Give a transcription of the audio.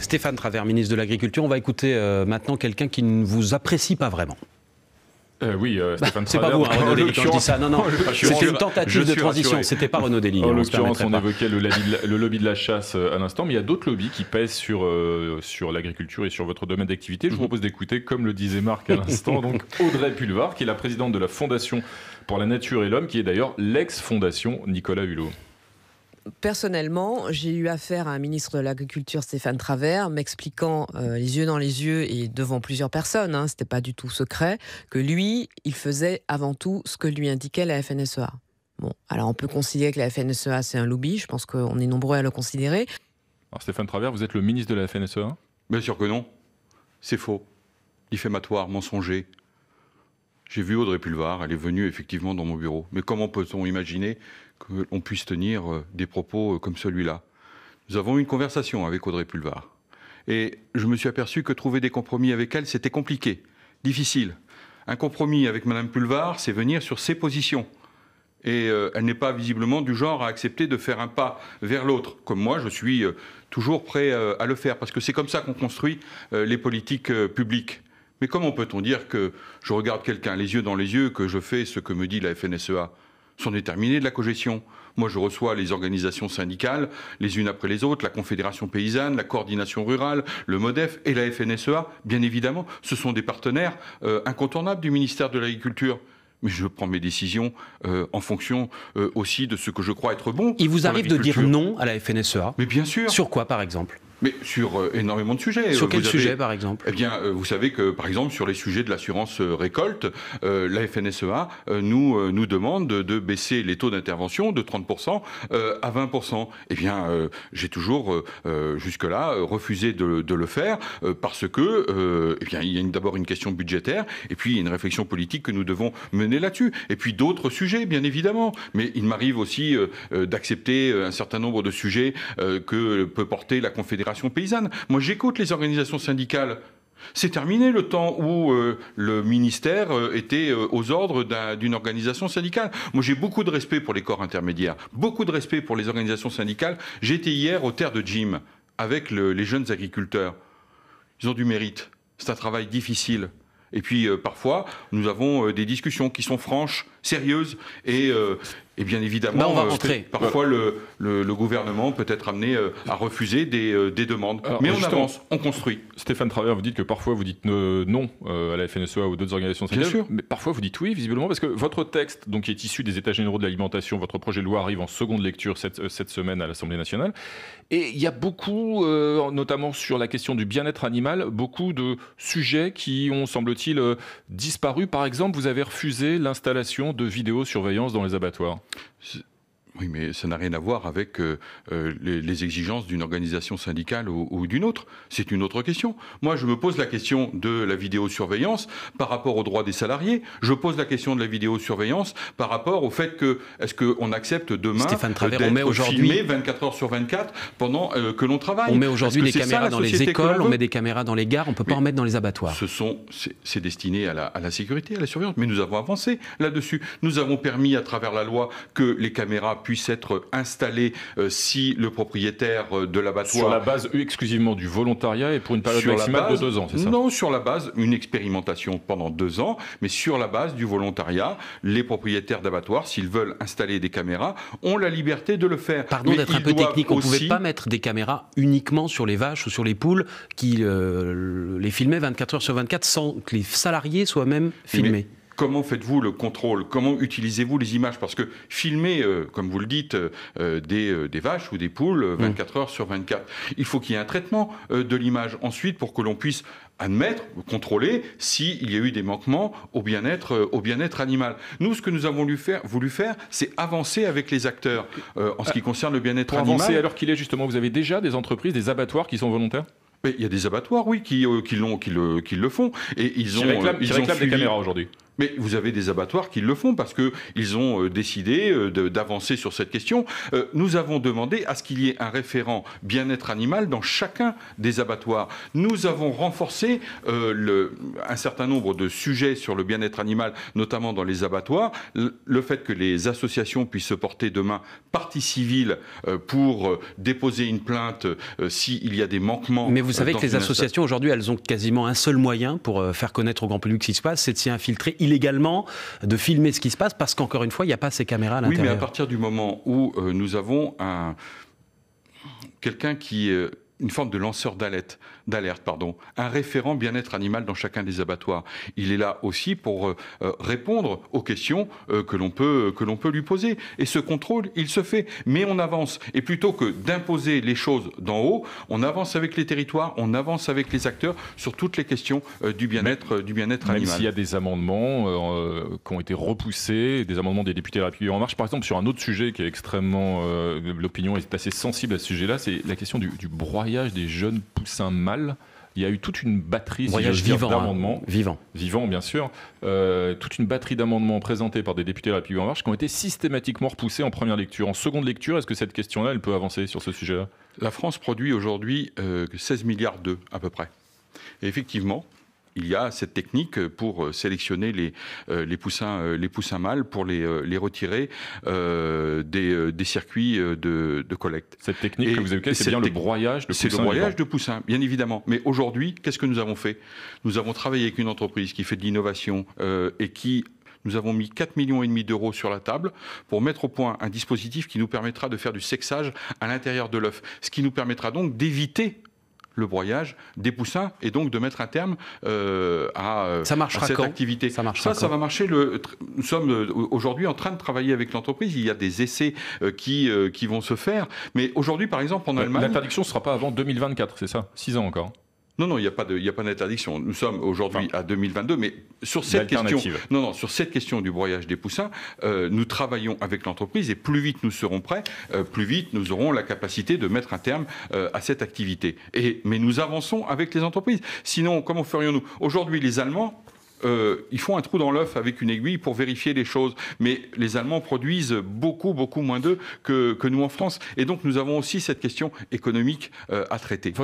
Stéphane Travers, ministre de l'Agriculture, on va écouter euh, maintenant quelqu'un qui ne vous apprécie pas vraiment. Euh, oui, euh, bah, Stéphane C'est pas vous, Renaud quand ça. c'était une tentative de transition. C'était pas Renaud Dely. En hein, on, évoquait le lobby, de la chasse à l'instant, mais il y a d'autres lobbies qui pèsent sur, sur l'agriculture et sur votre domaine d'activité. Je vous mhm. propose d'écouter, comme le disait Marc à l'instant, donc Audrey Pulvar, qui est la présidente de la Fondation pour la Nature et l'Homme, qui est d'ailleurs l'ex-fondation Nicolas Hulot personnellement, j'ai eu affaire à un ministre de l'Agriculture, Stéphane Travert, m'expliquant euh, les yeux dans les yeux et devant plusieurs personnes, hein, ce n'était pas du tout secret, que lui, il faisait avant tout ce que lui indiquait la FNSEA. Bon, alors on peut considérer que la FNSEA c'est un lobby, je pense qu'on est nombreux à le considérer. Alors Stéphane Travert, vous êtes le ministre de la FNSEA Bien sûr que non, c'est faux, diffamatoire, mensonger, j'ai vu Audrey Pulvar, elle est venue effectivement dans mon bureau. Mais comment peut-on imaginer qu'on puisse tenir euh, des propos euh, comme celui-là Nous avons eu une conversation avec Audrey Pulvar. Et je me suis aperçu que trouver des compromis avec elle, c'était compliqué, difficile. Un compromis avec Madame Pulvar, c'est venir sur ses positions. Et euh, elle n'est pas visiblement du genre à accepter de faire un pas vers l'autre, comme moi, je suis toujours prêt à le faire, parce que c'est comme ça qu'on construit les politiques publiques. Mais comment peut-on dire que je regarde quelqu'un les yeux dans les yeux, que je fais ce que me dit la FNSEA sont déterminés de la cogestion. Moi, je reçois les organisations syndicales, les unes après les autres, la Confédération paysanne, la Coordination rurale, le MODEF et la FNSEA. Bien évidemment, ce sont des partenaires euh, incontournables du ministère de l'Agriculture mais je prends mes décisions euh, en fonction euh, aussi de ce que je crois être bon. Il vous arrive de dire non à la FNSEA Mais bien sûr. Sur quoi, par exemple mais sur euh, énormément de sujets. Sur euh, quel sujet, par exemple Eh bien, euh, vous savez que, par exemple, sur les sujets de l'assurance récolte, la FNSEA nous, nous demande de, baisser les taux d'intervention de 30% à 20%. Eh bien, j'ai toujours, jusque-là, refusé de, le faire parce que, eh bien, il y a d'abord une question budgétaire et puis une réflexion politique que nous devons mener là-dessus. Et puis d'autres sujets, bien évidemment. Mais il m'arrive aussi d'accepter un certain nombre de sujets que peut porter la Confédération paysanne. Moi, j'écoute les organisations syndicales. C'est terminé le temps où euh, le ministère euh, était euh, aux ordres d'une organisation syndicale. Moi, j'ai beaucoup de respect pour les corps intermédiaires, beaucoup de respect pour les organisations syndicales. J'étais hier aux terres de Jim avec les jeunes agriculteurs. Ils ont du mérite. C'est un travail difficile. Et puis parfois, nous avons des discussions qui sont franches, sérieuse et, euh, et bien évidemment, on euh, parfois le, le, gouvernement peut être amené euh, à refuser des, des demandes. Mais on avance, on construit. Stéphane Travers, vous dites que parfois vous dites non à la FNSEA ou d'autres organisations Bien sûr. Mais parfois vous dites oui, visiblement, parce que votre texte, donc, qui est issu des États généraux de l'alimentation, votre projet de loi arrive en seconde lecture cette, cette semaine à l'Assemblée nationale. Et il y a beaucoup, notamment sur la question du bien-être animal, beaucoup de sujets qui ont, semble-t-il, disparu. Par exemple, vous avez refusé l'installation de vidéosurveillance dans les abattoirs oui, mais ça n'a rien à voir avec euh, euh, les, exigences d'une organisation syndicale ou, d'une autre. C'est une autre question. Moi, je me pose la question de la vidéosurveillance par rapport aux droits des salariés. Je pose la question de la vidéosurveillance par rapport au fait que est-ce qu'on accepte demain d'être filmé 24 heures sur 24 pendant euh, que l'on travaille On met aujourd'hui des caméras dans les écoles, on met des caméras dans les gares, on ne peut pas en mettre dans les abattoirs. Ce sont, c'est destiné à la sécurité, à la surveillance. Mais nous avons avancé là-dessus. Nous avons permis à travers la loi que les caméras puissent être installé euh, si le propriétaire euh, de l'abattoir. Sur la base exclusivement du volontariat et pour une période maximale de deux ans, c'est ça Non, sur la base, une expérimentation pendant deux ans, mais sur la base du volontariat, les propriétaires d'abattoirs, s'ils veulent installer des caméras, ont la liberté de le faire. Pardon d'être un peu technique, on ne pouvait pas mettre des caméras uniquement sur les vaches ou sur les poules qui euh, les filmaient 24 heures sur 24 sans que les salariés soient même eh filmés. Comment faites-vous le contrôle Comment utilisez-vous les images Parce que filmer, euh, comme vous le dites, euh, euh, des, vaches ou des poules 24 mm. heures sur 24, il faut qu'il y ait un traitement de l'image ensuite pour que l'on puisse admettre, contrôler s'il y a eu des manquements au bien-être bien animal. Nous, ce que nous avons voulu faire, c'est avancer avec les acteurs en ce qui ah, concerne le bien-être animal. Avancer alors qu'il est justement, vous avez déjà des entreprises, des abattoirs qui sont volontaires il y a des abattoirs, oui, qui, le, font. Et ils ont, réclament, des caméras aujourd'hui. Mais vous avez des abattoirs qui le font parce qu'ils ont euh, décidé euh, d'avancer sur cette question. Euh, nous avons demandé à ce qu'il y ait un référent bien-être animal dans chacun des abattoirs. Nous avons renforcé le, un certain nombre de sujets sur le bien-être animal, notamment dans les abattoirs. Le fait que les associations puissent se porter demain partie civile pour déposer une plainte s'il y a des manquements. Mais vous savez que les associations aujourd'hui, elles ont quasiment un seul moyen pour faire connaître au grand public ce qui se passe, c'est de s'y infiltrer illégalement, de filmer ce qui se passe, parce qu'encore une fois, il n'y a pas ces caméras à l'intérieur. Oui, mais à partir du moment où euh, nous avons un... quelqu'un qui... est une forme de lanceur d'alerte d'alerte, pardon, un référent bien-être animal dans chacun des abattoirs. Il est là aussi pour euh, euh, répondre aux questions euh, que l'on peut, que peut lui poser. Et ce contrôle, il se fait. Mais on avance. Et plutôt que d'imposer les choses d'en haut, on avance avec les territoires, on avance avec les acteurs sur toutes les questions du bien-être, du bien animal. Même s'il y a des amendements qui ont été repoussés, des amendements des députés de la République en marche, par exemple sur un autre sujet qui est extrêmement, l'opinion est assez sensible à ce sujet-là, c'est la question du broyage des jeunes un Mal, il y a eu toute une batterie hein. d'amendements. vivant. bien sûr. Euh, toute une batterie d'amendements présentés par des députés de la République En Marche qui ont été systématiquement repoussés en première lecture. En seconde lecture, est-ce que cette question-là, elle peut avancer sur ce sujet-là La France produit aujourd'hui 16 euh, milliards d'œufs, à peu près. Et effectivement, il y a cette technique pour euh, sélectionner les, euh, les, poussins, euh, les poussins mâles pour les, les retirer des, circuits de, collecte. Cette technique que vous évoquez, c'est bien le broyage de poussins C'est le broyage de poussins, bien évidemment. Mais aujourd'hui, qu'est-ce que nous avons fait Nous avons travaillé avec une entreprise qui fait de l'innovation et qui nous avons mis 4,5 millions et demi d'euros sur la table pour mettre au point un dispositif qui nous permettra de faire du sexage à l'intérieur de l'œuf, ce qui nous permettra donc d'éviter le broyage des poussins et donc de mettre un terme euh, euh, à, cette activité. Ça, ça, ça va marcher. Le, nous sommes euh, aujourd'hui en train de travailler avec l'entreprise. Il y a des essais qui, qui vont se faire. Mais aujourd'hui, par exemple, en Allemagne. L'interdiction ne sera pas avant 2024, c'est ça Six ans encore. Hein non, non, il n'y a pas de, il a pas d'interdiction. Nous sommes aujourd'hui à 2022, mais sur cette question, non, non, sur cette question du broyage des poussins, euh, nous travaillons avec l'entreprise et plus vite nous serons prêts, euh, plus vite nous aurons la capacité de mettre un terme euh, à cette activité. Et mais nous avançons avec les entreprises. Sinon, comment ferions-nous Aujourd'hui, les Allemands ils font un trou dans l'œuf avec une aiguille pour vérifier les choses. Mais les Allemands produisent beaucoup, beaucoup moins d'œufs que, que, nous en France. Et donc, nous avons aussi cette question économique à traiter.